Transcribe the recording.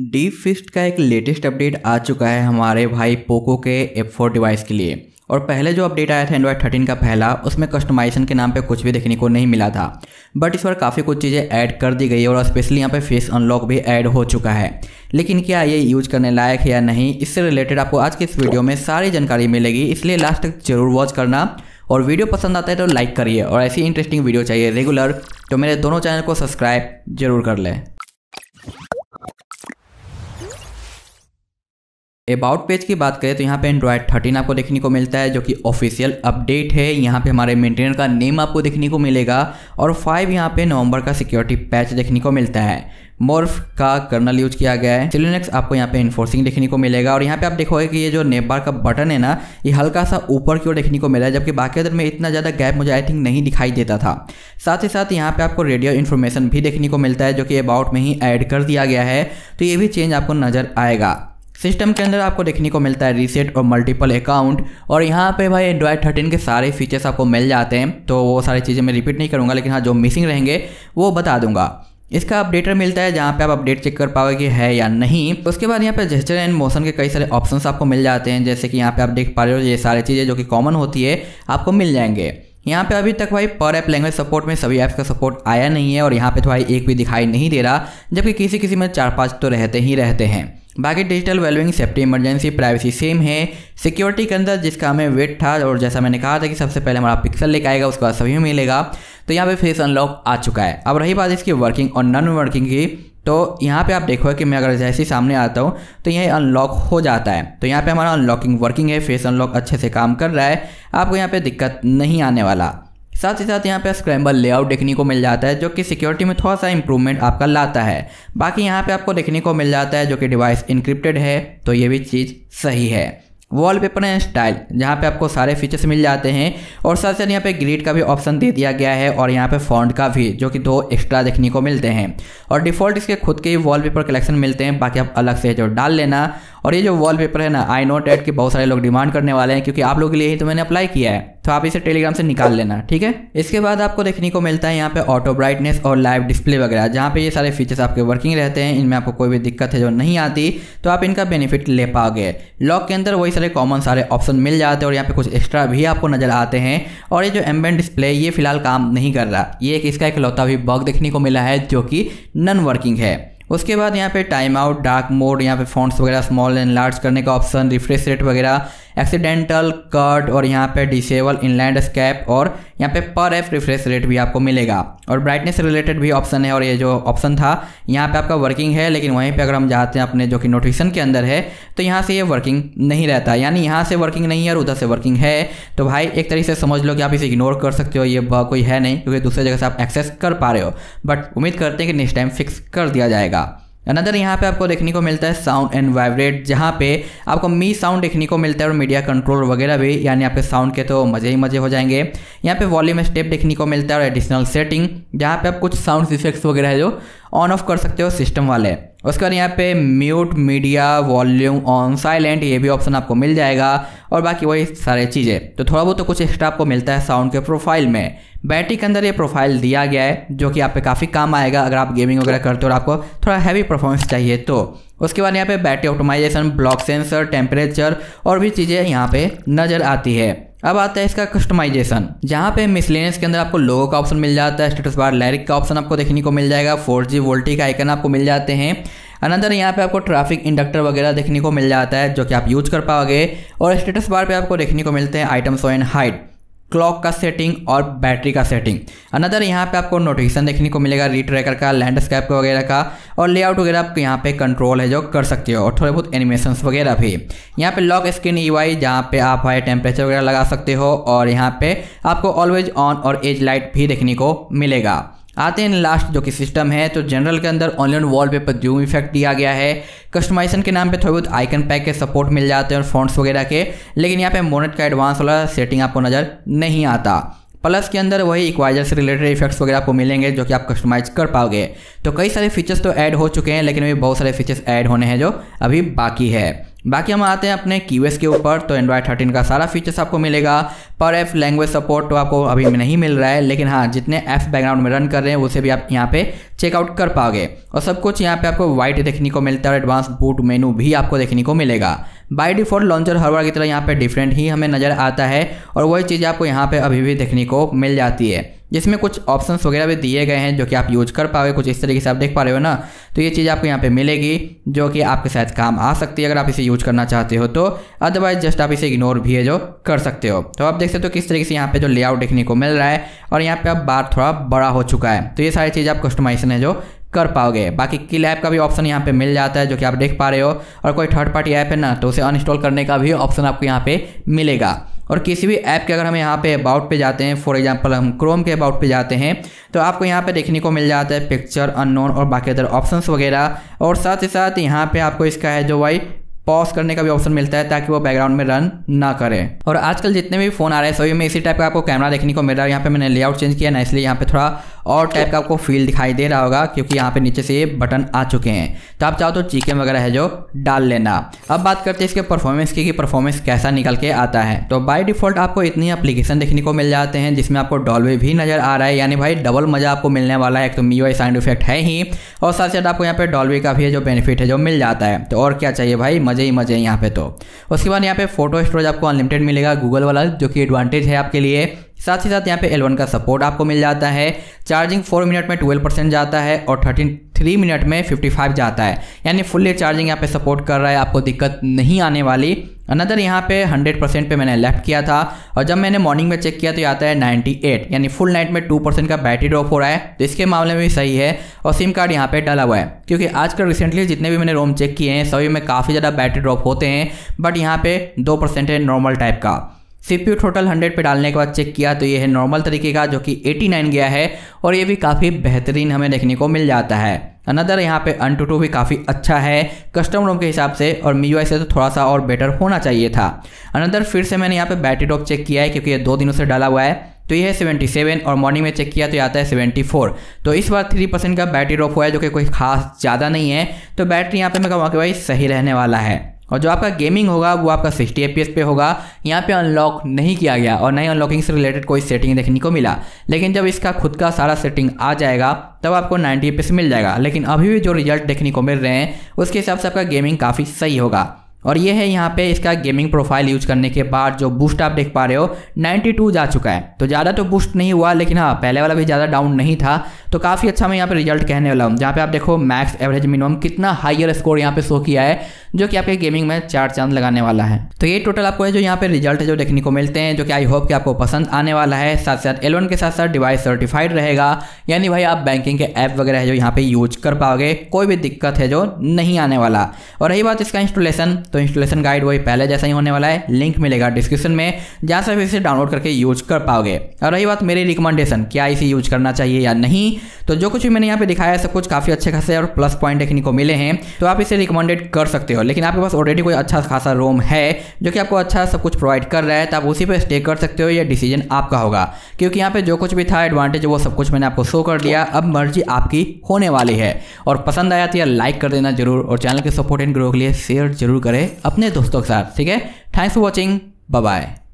D fist का एक latest update आ चुका है हमारे भाई पोको के एप फोर डिवाइस के लिए और पहले जो अपडेट आया था एंड्रॉयड थर्टीन का पहला उसमें कस्टमाइजेशन के नाम पे कुछ भी देखने को नहीं मिला था बट इस बार काफ़ी कुछ चीज़ें ऐड कर दी गई है और स्पेशली यहाँ पे फेस अनलॉक भी ऐड हो चुका है लेकिन क्या ये यूज करने लायक है या नहीं इससे रिलेटेड आपको आज के इस वीडियो में सारी जानकारी मिलेगी इसलिए लास्ट तक जरूर वॉच करना और वीडियो पसंद आता है तो लाइक करिए और ऐसी इंटरेस्टिंग वीडियो चाहिए रेगुलर तो मेरे दोनों चैनल को सब्सक्राइब जरूर कर लें अबाउट पेज की बात करें तो यहाँ पे एंड्रॉयड थर्टीन आपको देखने को मिलता है जो कि ऑफिशियल अपडेट है यहाँ पे हमारे मेंटेनर का नेम आपको देखने को मिलेगा और फाइव यहाँ पे नवंबर का सिक्योरिटी पैच देखने को मिलता है मोर्फ का कर्नल यूज किया गया है सिलिनेक्स आपको यहाँ पे इन्फोर्सिंग देखने को मिलेगा और यहाँ पे आप देखोगे कि ये जो नेबार का बटन है ना ये हल्का सा ऊपर की ओर देखने को मिला है जबकि बाकी अदर में इतना ज़्यादा गैप मुझे आई थिंक नहीं दिखाई देता था साथ ही साथ यहाँ पे आपको रेडियो इन्फॉर्मेशन भी देखने को मिलता है जो कि अबाउट में ही ऐड कर दिया गया है तो ये भी चेंज आपको नज़र आएगा सिस्टम के अंदर आपको देखने को मिलता है रीसेट और मल्टीपल अकाउंट और यहाँ पे भाई एंड्रॉयड थर्टीन के सारे फीचर्स आपको मिल जाते हैं तो वो सारी चीज़ें मैं रिपीट नहीं करूँगा लेकिन हाँ जो मिसिंग रहेंगे वो बता दूंगा इसका अपडेटर मिलता है जहाँ पे आप अपडेट चेक कर पाओगे कि है या नहीं तो उसके बाद यहाँ पे जेस्टर एंड मोशन के कई सारे ऑप्शंस आपको मिल जाते हैं जैसे कि यहाँ पे आप देख पा रहे हो ये सारी चीज़ें जो कि कॉमन होती है आपको मिल जाएंगे यहाँ पे अभी तक भाई पर ऐप लैंग्वेज सपोर्ट में सभी ऐप्स का सपोर्ट आया नहीं है और यहाँ पे तो भाई एक भी दिखाई नहीं दे रहा जबकि किसी किसी में चार पाँच तो रहते ही रहते हैं बाकी digital wellbeing safety emergency privacy same है सिक्योरिटी के अंदर जिसका हमें वेट था और जैसा मैंने कहा था कि सबसे पहले हमारा पिक्सल लेकर आएगा उसके बाद सभी मिलेगा तो यहाँ पे फेस अनलॉक आ चुका है अब रही बात इसकी वर्किंग और नॉन वर्किंग की तो यहाँ पे आप देखो कि मैं अगर जैसे ही सामने आता हूँ तो यह अनलॉक हो जाता है तो यहाँ पे हमारा अनलॉकिंग वर्किंग है फेस अनलॉक अच्छे से काम कर रहा है आपको यहाँ पे दिक्कत नहीं आने वाला साथ ही साथ यहाँ पे स्क्रैम्बल लेआउट देखने को मिल जाता है जो कि सिक्योरिटी में थोड़ा सा इंप्रूवमेंट आपका लाता है बाकी यहाँ पे आपको देखने को मिल जाता है जो कि डिवाइस इंक्रिप्टेड है तो ये भी चीज़ सही है वॉलपेपर एंड स्टाइल जहाँ पे आपको सारे फीचर्स मिल जाते हैं और साथ साथ यहाँ पे ग्रीड का भी ऑप्शन दे दिया गया है और यहाँ पे फॉन्ट का भी जो कि दो एक्स्ट्रा देखने को मिलते हैं और डिफ़ॉल्ट इसके खुद के ही वॉलपेपर कलेक्शन मिलते हैं बाकी आप अलग से जो डाल लेना और ये जो वॉलपेपर है ना आई नोट एड के बहुत सारे लोग डिमांड करने वाले हैं क्योंकि आप लोगों के लिए ही तो मैंने अप्लाई किया है तो आप इसे टेलीग्राम से निकाल लेना ठीक है इसके बाद आपको देखने को मिलता है यहाँ पे ऑटो ब्राइटनेस और लाइव डिस्प्ले वगैरह जहाँ पे ये सारे फीचर्स आपके वर्किंग रहते हैं इनमें आपको कोई भी दिक्कत है जो नहीं आती तो आप इनका बेनिफिट ले पाओगे लॉक के अंदर वही सारे कॉमन सारे ऑप्शन मिल जाते हैं और यहाँ पे कुछ एक्स्ट्रा भी आपको नजर आते हैं और ये जो एम्बेंट डिस्प्ले ये फिलहाल काम नहीं कर रहा ये एक इसका एक लौता भी बग देखने को मिला है जो कि नन वर्किंग है उसके बाद यहाँ पे टाइम आउट डार्क मोड यहाँ पे फॉन्ट्स वगैरह स्मॉल एंड लार्ज करने का ऑप्शन रिफ्रेश रेट वगैरह एक्सीडेंटल कट और यहाँ पे डिसेबल इनलैंड स्कैप और यहाँ पे पर एफ रिफ्रेश रेट भी आपको मिलेगा और ब्राइटनेस रिलेटेड भी ऑप्शन है और ये जो ऑप्शन था यहाँ पे आपका वर्किंग है लेकिन वहीं पे अगर हम जाते हैं अपने जो कि नोटिफिकेशन के अंदर है तो यहाँ से ये वर्किंग नहीं रहता यानी यहाँ से वर्किंग नहीं है और उधर से वर्किंग है तो भाई एक तरीके से समझ लो कि आप इसे इग्नोर कर सकते हो ये कोई है नहीं क्योंकि दूसरे जगह से आप एक्सेस कर पा रहे हो बट उम्मीद करते हैं कि नेक्स्ट टाइम फिक्स कर दिया जाएगा अनदर यहाँ पे आपको देखने को मिलता है साउंड एंड वाइब्रेट जहाँ पे आपको मी साउंड देखने को मिलता है और मीडिया कंट्रोल वगैरह भी यानी आपके साउंड के तो मज़े ही मज़े हो जाएंगे यहाँ पे वॉल्यूम स्टेप देखने को मिलता है और एडिशनल सेटिंग जहाँ पे आप कुछ साउंड इफेक्ट्स वगैरह है जो ऑन ऑफ कर सकते हो सिस्टम वाले उसके बाद यहाँ पे mute media volume on silent ये भी ऑप्शन आपको मिल जाएगा और बाकी वही सारे चीज़ें तो थोड़ा बहुत तो कुछ एक्स्ट्रा आपको मिलता है साउंड के प्रोफाइल में बैटरी के अंदर ये प्रोफाइल दिया गया है जो कि आप पे काफ़ी काम आएगा अगर आप गेमिंग वगैरह करते हो और आपको थोड़ा हैवी परफॉर्मेंस चाहिए तो उसके बाद यहाँ पे battery optimization block sensor temperature और भी चीज़ें यहाँ पे नज़र आती है अब आता है इसका कस्टमाइजेशन जहाँ पे मिसलेनियस के अंदर आपको लोगो का ऑप्शन मिल जाता है स्टेटस बार लैरिक का ऑप्शन आपको देखने को मिल जाएगा फोर जी वोल्टी का आइकन आपको मिल जाते हैं अनदर यहाँ पे आपको ट्रैफिक इंडक्टर वगैरह देखने को मिल जाता है जो कि आप यूज कर पाओगे और स्टेटस बार पे आपको देखने को मिलते हैं आइटम्स एंड हाइट क्लॉक का सेटिंग और बैटरी का सेटिंग अनदर यहाँ पे आपको नोटिफिकेशन देखने को मिलेगा री ट्रैकर का लैंडस्केप वगैरह का और लेआउट वगैरह आपको यहाँ पे कंट्रोल है जो कर सकते हो और थोड़े बहुत एनिमेशन वगैरह भी यहाँ पे लॉक स्क्रीन ई वाई जहाँ पे आप हाई टेम्परेचर वगैरह लगा सकते हो और यहाँ पे आपको ऑलवेज ऑन और एज लाइट भी देखने को मिलेगा आते हैं लास्ट जो कि सिस्टम है तो जनरल के अंदर ऑनलाइन वॉल पे जूम इफेक्ट दिया गया है कस्टमाइजेशन के नाम पे थोड़े बहुत आइकन पैक के सपोर्ट मिल जाते हैं और फॉन्ट्स वगैरह के लेकिन यहाँ पे मोनेट का एडवांस वाला सेटिंग आपको नज़र नहीं आता प्लस के अंदर वही इक्वाइजर से रिलेटेड इफेक्ट्स वगैरह आपको मिलेंगे जो कि आप कस्टमाइज कर पाओगे तो कई सारे फीचर्स तो ऐड हो चुके हैं लेकिन अभी बहुत सारे फीचर्स ऐड होने हैं जो अभी बाकी है बाकी हम आते हैं अपने कीवेस के ऊपर तो एंड्रॉयड थर्टीन का सारा फीचर्स आपको मिलेगा पर एफ़ लैंग्वेज सपोर्ट तो आपको अभी नहीं मिल रहा है लेकिन हाँ जितने एफ़ बैकग्राउंड में रन कर रहे हैं उसे भी आप यहाँ पे चेकआउट कर पाओगे और सब कुछ यहाँ पे आपको वाइट देखने को मिलता है और एडवांस बूट मेनू भी आपको देखने को मिलेगा बाई डिफ़ॉल्ट लॉन्चर हर बार की तरह यहाँ पर डिफरेंट ही हमें नज़र आता है और वही चीज़ आपको यहाँ पर अभी भी देखने को मिल जाती है जिसमें कुछ ऑप्शंस वगैरह भी दिए गए हैं जो कि आप यूज कर पाओगे कुछ इस तरीके से आप देख पा रहे हो ना तो ये चीज़ आपको यहाँ पे मिलेगी जो कि आपके साथ काम आ सकती है अगर आप इसे यूज करना चाहते हो तो अदरवाइज जस्ट आप इसे इग्नोर भी है जो कर सकते हो तो आप देख सकते हो किस तरीके से यहाँ पे जो लेआउट देखने को मिल रहा है और यहाँ पे अब बार थोड़ा बड़ा हो चुका है तो ये सारी चीज़ आप कस्टमाइजेशन है जो कर पाओगे बाकी किल ऐप का भी ऑप्शन यहाँ पे मिल जाता है जो कि आप देख पा रहे हो और कोई थर्ड पार्टी ऐप है ना तो उसे अनइंस्टॉल करने का भी ऑप्शन आपको यहाँ पे मिलेगा और किसी भी ऐप के अगर हम यहाँ पे अबाउट पे जाते हैं फॉर एग्जांपल हम क्रोम के अबाउट पे जाते हैं तो आपको यहाँ पे देखने को मिल जाता है पिक्चर अननोन और बाकी अदर ऑप्शंस वगैरह और साथ ही साथ यहाँ पे आपको इसका है जो वाई पॉज करने का भी ऑप्शन मिलता है ताकि वो बैकग्राउंड में रन ना करे और आजकल जितने भी फोन आ रहे हैं सभी में इसी टाइप का आपको कैमरा देखने को मिल रहा है यहाँ पे मैंने लेआउट चेंज किया ना इसलिए यहाँ पे थोड़ा और टाइप का आपको फील दिखाई दे रहा होगा क्योंकि यहाँ पे नीचे से ये बटन आ चुके हैं तो आप चाहो तो चीके वगैरह है जो डाल लेना अब बात करते हैं इसके परफॉर्मेंस की कि परफॉर्मेंस कैसा निकल के आता है तो बाय डिफॉल्ट आपको इतनी अप्लीकेशन देखने को मिल जाते हैं जिसमें आपको डॉलवे भी नजर आ रहा है यानी भाई डबल मजा आपको मिलने वाला है एक तो मीवाई साइंड इफेक्ट है ही और साथ साथ आपको यहाँ पे डॉलवे का भी जो बेनिफिट है जो मिल जाता है तो और क्या चाहिए भाई मजे ही मजे यहाँ पे तो उसके बाद यहाँ पे फोटो स्टोरेज आपको अनलिमिटेड मिलेगा गूगल वाला जो कि एडवांटेज है आपके लिए साथ ही साथ यहाँ पे L1 का सपोर्ट आपको मिल जाता है चार्जिंग फोर मिनट में ट्वेल्व परसेंट जाता है और 33 थ्री मिनट में फिफ्टी फाइव जाता है यानी फुल्ली चार्जिंग यहाँ पे सपोर्ट कर रहा है आपको दिक्कत नहीं आने वाली अनदर यहाँ पे 100 परसेंट पर मैंने लेफ्ट किया था और जब मैंने मॉर्निंग में चेक किया तो आता है 98 यानी फुल नाइट में 2 परसेंट का बैटरी ड्रॉप हो रहा है तो इसके मामले में भी सही है और सिम कार्ड यहाँ पे डाला हुआ है क्योंकि आजकल रिसेंटली जितने भी मैंने रोम चेक किए हैं सभी में काफ़ी ज़्यादा बैटरी ड्रॉप होते हैं बट यहाँ पर दो परसेंट है नॉर्मल टाइप का सी टोटल 100 पे डालने के बाद चेक किया तो ये है नॉर्मल तरीके का जो कि 89 गया है और ये भी काफ़ी बेहतरीन हमें देखने को मिल जाता है अनदर यहाँ पे अन टू टू भी काफ़ी अच्छा है कस्टम रोम के हिसाब से और मी से तो थोड़ा सा और बेटर होना चाहिए था अनदर फिर से मैंने यहाँ पे बैटरी ड्रॉप चेक किया है क्योंकि ये दो दिनों से डाला हुआ है तो ये है 77 और मॉर्निंग में चेक किया तो आता है 74 तो इस बार 3 परसेंट का बैटरी ड्रॉप हुआ है जो कि कोई खास ज़्यादा नहीं है तो बैटरी यहाँ पे मैं कहूँगा कि भाई सही रहने वाला है और जो आपका गेमिंग होगा वो आपका सिक्सटी ए पे होगा यहाँ पे अनलॉक नहीं किया गया और नई अनलॉकिंग से रिलेटेड कोई सेटिंग देखने को मिला लेकिन जब इसका खुद का सारा सेटिंग आ जाएगा तब आपको नाइन्टी ए मिल जाएगा लेकिन अभी भी जो रिजल्ट देखने को मिल रहे हैं उसके हिसाब से आपका गेमिंग काफ़ी सही होगा और ये है यहाँ पे इसका गेमिंग प्रोफाइल यूज करने के बाद जो बूस्ट आप देख पा रहे हो 92 जा चुका है तो ज़्यादा तो बूस्ट नहीं हुआ लेकिन हाँ पहले वाला भी ज़्यादा डाउन नहीं था तो काफ़ी अच्छा मैं यहाँ पे रिजल्ट कहने वाला हूँ जहाँ पे आप देखो मैक्स एवरेज मिनिमम कितना हाइयर स्कोर यहाँ पे शो किया है जो कि आपके गेमिंग में चार चांद लगाने वाला है तो ये टोटल आपको जो यहाँ पे रिजल्ट है जो देखने को मिलते हैं जो कि आई होप कि आपको पसंद आने वाला है साथ साथ एलवन के साथ साथ डिवाइस सर्टिफाइड रहेगा यानी भाई आप बैंकिंग के ऐप वगैरह जो यहाँ पे यूज कर पाओगे कोई भी दिक्कत है जो नहीं आने वाला और रही बात इसका इंस्टॉलेशन तो इंस्टॉलेशन गाइड वही पहले जैसा ही होने वाला है लिंक मिलेगा डिस्क्रिप्शन में जहाँ से आप इसे डाउनलोड करके यूज कर पाओगे और रही बात मेरी रिकमेंडेशन क्या इसे यूज करना चाहिए या नहीं तो जो कुछ भी मैंने यहाँ पे दिखाया है सब कुछ काफ़ी अच्छे खासे और प्लस पॉइंट देखने को मिले हैं तो आप इसे रिकमेंडेड कर सकते हो लेकिन आपके पास ऑलरेडी कोई अच्छा खासा रोम है जो कि आपको अच्छा सब कुछ प्रोवाइड कर रहा है तो आप उसी पर स्टे कर सकते हो या डिसीजन आपका होगा क्योंकि यहाँ पे जो कुछ भी था एडवांटेज वो सब कुछ मैंने आपको शो कर दिया अब मर्जी आपकी होने वाली है और पसंद आया तो यार लाइक कर देना जरूर और चैनल के सपोर्ट एंड ग्रो के लिए शेयर जरूर करें करें अपने दोस्तों के साथ ठीक है थैंक्स फॉर वॉचिंग बाय